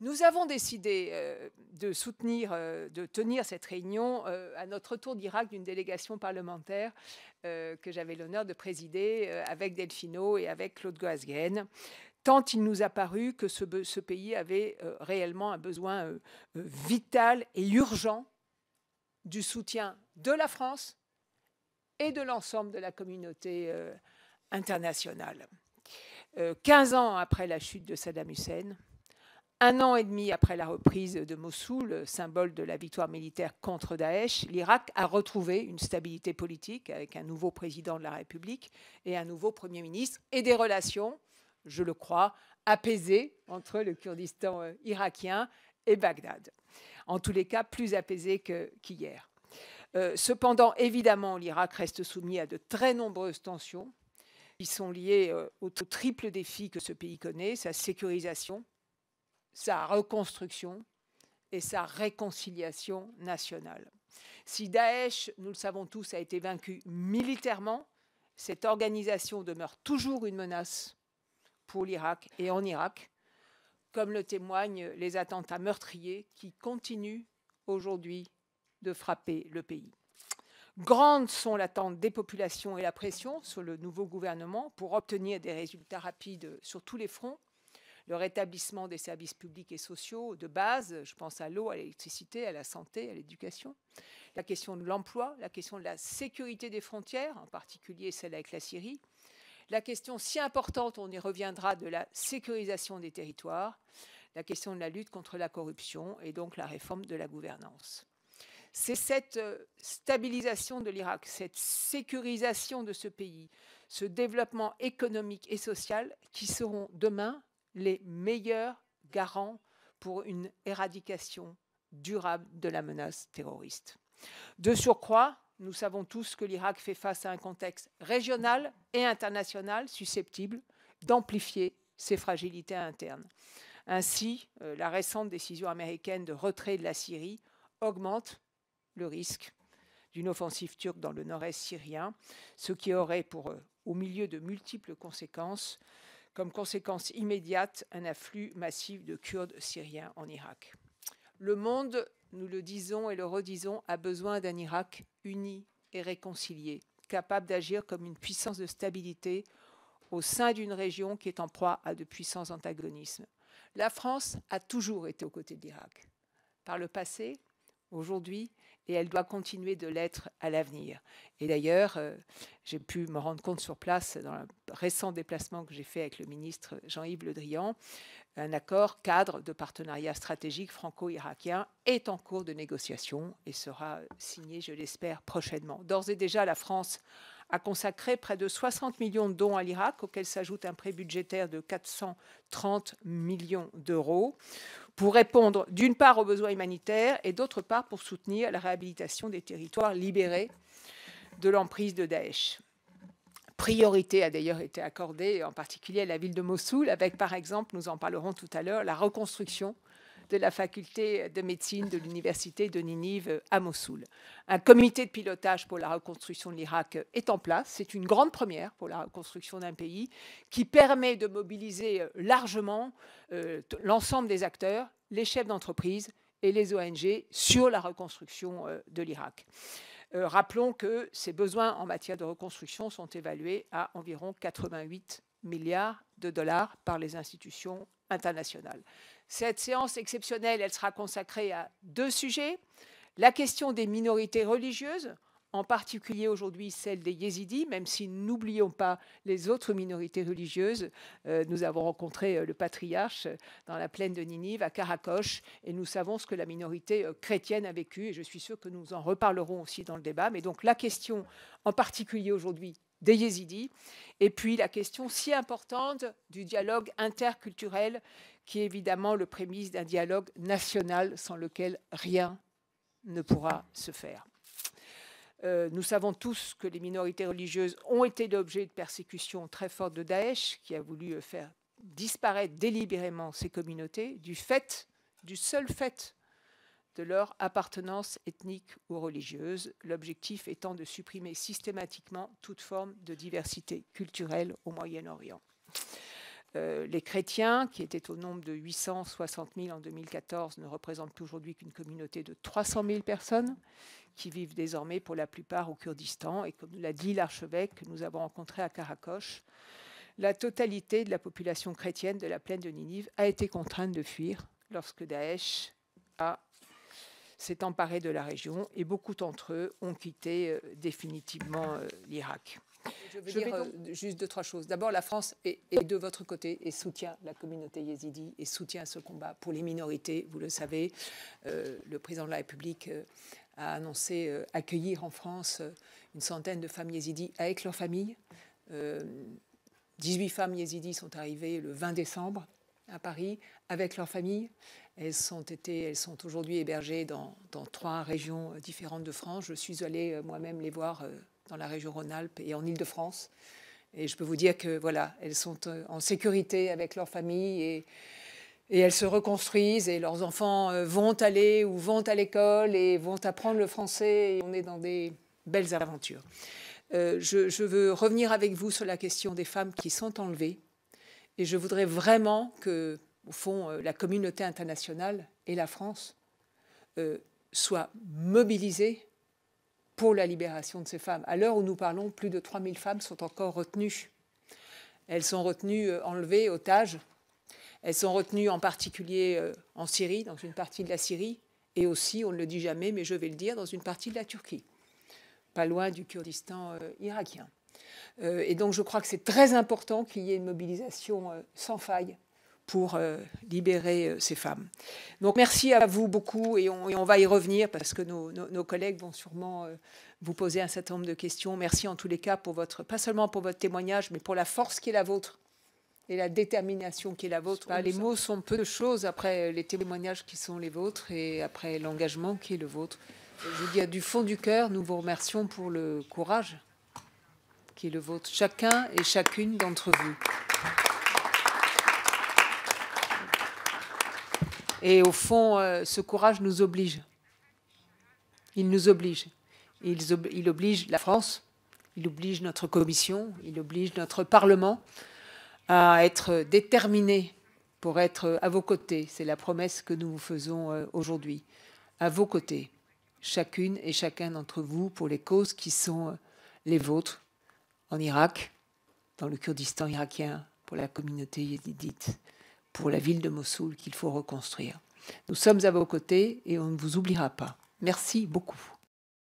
Nous avons décidé euh, de soutenir, euh, de tenir cette réunion euh, à notre retour d'Irak d'une délégation parlementaire que j'avais l'honneur de présider avec Delfino et avec Claude Goasguen, tant il nous a paru que ce, ce pays avait réellement un besoin vital et urgent du soutien de la France et de l'ensemble de la communauté internationale. 15 ans après la chute de Saddam Hussein, un an et demi après la reprise de Mossoul, symbole de la victoire militaire contre Daesh, l'Irak a retrouvé une stabilité politique avec un nouveau président de la République et un nouveau Premier ministre et des relations, je le crois, apaisées entre le Kurdistan euh, irakien et Bagdad. En tous les cas, plus apaisées qu'hier. Euh, cependant, évidemment, l'Irak reste soumis à de très nombreuses tensions qui sont liées euh, au triple défi que ce pays connaît, sa sécurisation, sa reconstruction et sa réconciliation nationale. Si Daesh, nous le savons tous, a été vaincu militairement, cette organisation demeure toujours une menace pour l'Irak et en Irak, comme le témoignent les attentats meurtriers qui continuent aujourd'hui de frapper le pays. Grandes sont l'attente des populations et la pression sur le nouveau gouvernement pour obtenir des résultats rapides sur tous les fronts le rétablissement des services publics et sociaux de base, je pense à l'eau, à l'électricité, à la santé, à l'éducation, la question de l'emploi, la question de la sécurité des frontières, en particulier celle avec la Syrie, la question si importante, on y reviendra, de la sécurisation des territoires, la question de la lutte contre la corruption et donc la réforme de la gouvernance. C'est cette euh, stabilisation de l'Irak, cette sécurisation de ce pays, ce développement économique et social qui seront demain les meilleurs garants pour une éradication durable de la menace terroriste. De surcroît, nous savons tous que l'Irak fait face à un contexte régional et international susceptible d'amplifier ses fragilités internes. Ainsi, euh, la récente décision américaine de retrait de la Syrie augmente le risque d'une offensive turque dans le nord-est syrien, ce qui aurait pour eux, au milieu de multiples conséquences, comme conséquence immédiate un afflux massif de Kurdes syriens en Irak. Le monde, nous le disons et le redisons, a besoin d'un Irak uni et réconcilié, capable d'agir comme une puissance de stabilité au sein d'une région qui est en proie à de puissants antagonismes. La France a toujours été aux côtés de l'Irak. Par le passé, aujourd'hui, et elle doit continuer de l'être à l'avenir. Et d'ailleurs, euh, j'ai pu me rendre compte sur place dans un récent déplacement que j'ai fait avec le ministre Jean-Yves Le Drian, un accord cadre de partenariat stratégique franco-irakien est en cours de négociation et sera signé, je l'espère, prochainement. D'ores et déjà, la France a consacré près de 60 millions de dons à l'Irak, auquel s'ajoute un prêt budgétaire de 430 millions d'euros, pour répondre d'une part aux besoins humanitaires et d'autre part pour soutenir la réhabilitation des territoires libérés de l'emprise de Daesh. Priorité a d'ailleurs été accordée en particulier à la ville de Mossoul, avec par exemple, nous en parlerons tout à l'heure, la reconstruction de la faculté de médecine de l'université de Ninive à Mossoul. Un comité de pilotage pour la reconstruction de l'Irak est en place. C'est une grande première pour la reconstruction d'un pays qui permet de mobiliser largement euh, l'ensemble des acteurs, les chefs d'entreprise et les ONG sur la reconstruction euh, de l'Irak. Euh, rappelons que ces besoins en matière de reconstruction sont évalués à environ 88 milliards de dollars par les institutions internationales. Cette séance exceptionnelle, elle sera consacrée à deux sujets. La question des minorités religieuses, en particulier aujourd'hui celle des yézidis, même si n'oublions pas les autres minorités religieuses. Euh, nous avons rencontré euh, le patriarche euh, dans la plaine de Ninive, à Karakoche, et nous savons ce que la minorité chrétienne a vécu, et je suis sûre que nous en reparlerons aussi dans le débat. Mais donc la question en particulier aujourd'hui des yézidis, et puis la question si importante du dialogue interculturel, qui est évidemment le prémice d'un dialogue national sans lequel rien ne pourra se faire. Euh, nous savons tous que les minorités religieuses ont été l'objet de persécutions très fortes de Daesh, qui a voulu faire disparaître délibérément ces communautés du fait, du seul fait de leur appartenance ethnique ou religieuse, l'objectif étant de supprimer systématiquement toute forme de diversité culturelle au Moyen-Orient. Euh, les chrétiens, qui étaient au nombre de 860 000 en 2014, ne représentent aujourd'hui qu'une communauté de 300 000 personnes qui vivent désormais pour la plupart au Kurdistan. Et comme l'a dit l'archevêque que nous avons rencontré à Karakosh, la totalité de la population chrétienne de la plaine de Ninive a été contrainte de fuir lorsque Daesh a s'est emparé de la région et beaucoup d'entre eux ont quitté euh, définitivement euh, l'Irak. Je veux dire euh, juste deux, trois choses. D'abord, la France est, de votre côté et soutient la communauté yézidi et soutient ce combat pour les minorités. Vous le savez, le président de la République a annoncé accueillir en France une centaine de femmes yézidis avec leur famille. 18 femmes yézidis sont arrivées le 20 décembre à Paris avec leur famille. Elles sont, sont aujourd'hui hébergées dans, trois régions euh, différentes de France. Je suis allée euh, moi-même les voir euh, dans la région Rhône-Alpes et en ile de france Et je peux vous dire que voilà, elles sont en sécurité avec leur famille et, elles se reconstruisent et leurs enfants vont aller ou vont à l'école et vont apprendre le français. on est dans des belles aventures. je, veux revenir avec vous sur la question des femmes qui sont enlevées. Et je voudrais vraiment que au fond, euh, la communauté internationale et la France euh, soient mobilisées pour la libération de ces femmes. À l'heure où nous parlons, plus de 3000 femmes sont encore retenues. Elles sont retenues, euh, enlevées, otages. Elles sont retenues en particulier en Syrie, dans une partie de la Syrie, et aussi, on ne le dit jamais, mais je vais le dire, dans une partie de la Turquie, pas loin du Kurdistan irakien. et donc je crois que c'est très important qu'il y ait une mobilisation sans faille pour euh, libérer euh, ces femmes. Donc merci à vous beaucoup et on, va y revenir parce que nos, collègues vont sûrement euh, vous poser un certain nombre de questions. Merci en tous les cas pour votre, pas seulement pour votre témoignage, mais pour la force qui est la vôtre et la détermination qui est la vôtre. les mots sont peu de choses après les témoignages qui sont les vôtres et après l'engagement qui est le vôtre. Je vous dis du fond du cœur, nous vous remercions pour le courage qui est le vôtre, chacun et chacune d'entre vous. Et au fond, euh, ce courage nous oblige. Il nous oblige. Il oblige la France, il oblige notre commission, il oblige notre Parlement à être déterminé pour être à vos côtés. C'est la promesse que nous vous faisons euh, aujourd'hui. À vos côtés, chacune et chacun d'entre vous, pour les causes qui sont euh, les vôtres en Irak, dans le Kurdistan irakien, pour la communauté yédite pour la ville de Mossoul qu'il faut reconstruire. Nous sommes à vos côtés et on ne vous oubliera pas. Merci beaucoup.